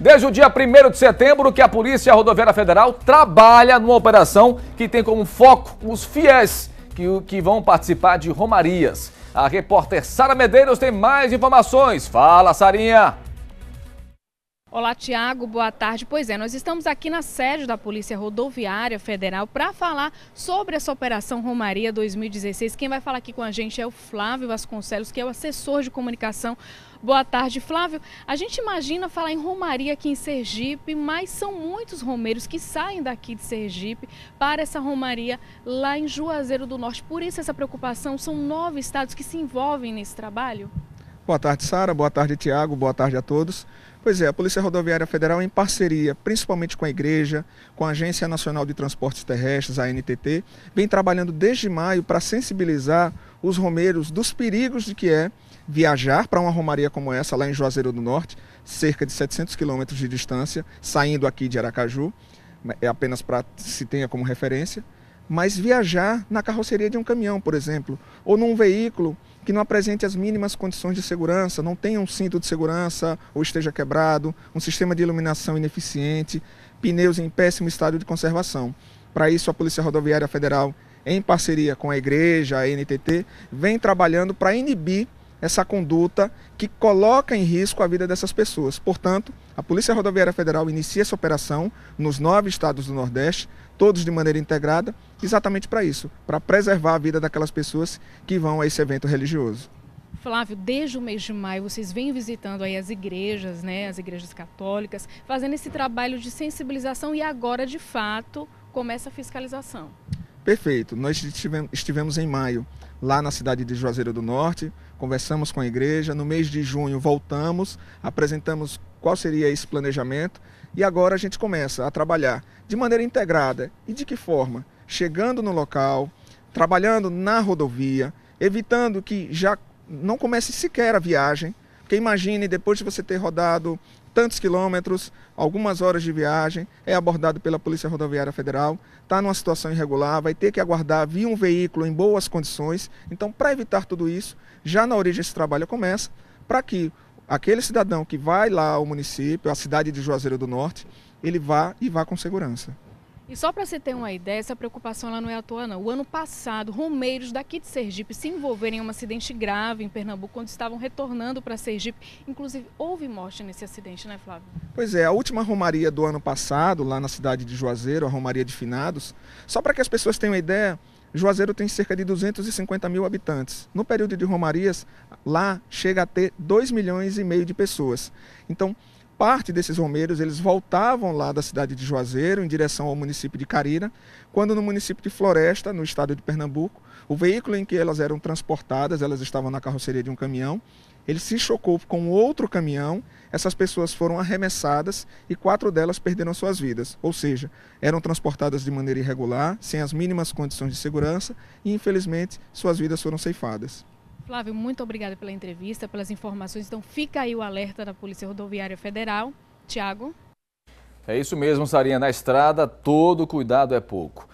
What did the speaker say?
Desde o dia 1 de setembro que a Polícia Rodoviária Federal trabalha numa operação que tem como foco os fiéis que, que vão participar de romarias. A repórter Sara Medeiros tem mais informações. Fala, Sarinha! Olá, Tiago, boa tarde. Pois é, nós estamos aqui na sede da Polícia Rodoviária Federal para falar sobre essa Operação Romaria 2016. Quem vai falar aqui com a gente é o Flávio Vasconcelos, que é o assessor de comunicação. Boa tarde, Flávio. A gente imagina falar em Romaria aqui em Sergipe, mas são muitos romeiros que saem daqui de Sergipe para essa Romaria lá em Juazeiro do Norte. Por isso, essa preocupação. São nove estados que se envolvem nesse trabalho? Boa tarde, Sara. Boa tarde, Tiago. Boa tarde a todos. Pois é, a Polícia Rodoviária Federal, em parceria principalmente com a Igreja, com a Agência Nacional de Transportes Terrestres, a ANTT, vem trabalhando desde maio para sensibilizar os romeiros dos perigos de que é viajar para uma romaria como essa, lá em Juazeiro do Norte, cerca de 700 quilômetros de distância, saindo aqui de Aracaju, é apenas para se tenha como referência mas viajar na carroceria de um caminhão, por exemplo, ou num veículo que não apresente as mínimas condições de segurança, não tenha um cinto de segurança ou esteja quebrado, um sistema de iluminação ineficiente, pneus em péssimo estado de conservação. Para isso, a Polícia Rodoviária Federal, em parceria com a Igreja, a NTT, vem trabalhando para inibir essa conduta que coloca em risco a vida dessas pessoas. Portanto, a Polícia Rodoviária Federal inicia essa operação nos nove estados do Nordeste, todos de maneira integrada, exatamente para isso, para preservar a vida daquelas pessoas que vão a esse evento religioso. Flávio, desde o mês de maio vocês vêm visitando aí as igrejas, né, as igrejas católicas, fazendo esse trabalho de sensibilização e agora de fato começa a fiscalização. Perfeito. Nós estivemos em maio lá na cidade de Juazeiro do Norte, conversamos com a igreja. No mês de junho voltamos, apresentamos qual seria esse planejamento e agora a gente começa a trabalhar de maneira integrada. E de que forma? Chegando no local, trabalhando na rodovia, evitando que já não comece sequer a viagem. Porque imagine, depois de você ter rodado tantos quilômetros, algumas horas de viagem, é abordado pela Polícia Rodoviária Federal, está numa situação irregular, vai ter que aguardar vir um veículo em boas condições. Então, para evitar tudo isso, já na origem esse trabalho começa, para que aquele cidadão que vai lá ao município, à cidade de Juazeiro do Norte, ele vá e vá com segurança. E só para você ter uma ideia, essa preocupação ela não é à toa, não. O ano passado, romeiros daqui de Sergipe se envolveram em um acidente grave em Pernambuco, quando estavam retornando para Sergipe. Inclusive, houve morte nesse acidente, né, Flávio? Pois é, a última romaria do ano passado, lá na cidade de Juazeiro, a Romaria de Finados, só para que as pessoas tenham ideia, Juazeiro tem cerca de 250 mil habitantes. No período de romarias, lá chega a ter 2 milhões e meio de pessoas. Então, parte desses romeiros eles voltavam lá da cidade de Juazeiro em direção ao município de Carira, quando no município de Floresta, no estado de Pernambuco, o veículo em que elas eram transportadas, elas estavam na carroceria de um caminhão, ele se chocou com outro caminhão, essas pessoas foram arremessadas e quatro delas perderam suas vidas, ou seja, eram transportadas de maneira irregular, sem as mínimas condições de segurança e, infelizmente, suas vidas foram ceifadas. Flávio, muito obrigada pela entrevista, pelas informações. Então fica aí o alerta da Polícia Rodoviária Federal. Tiago. É isso mesmo, Sarinha. Na estrada, todo cuidado é pouco.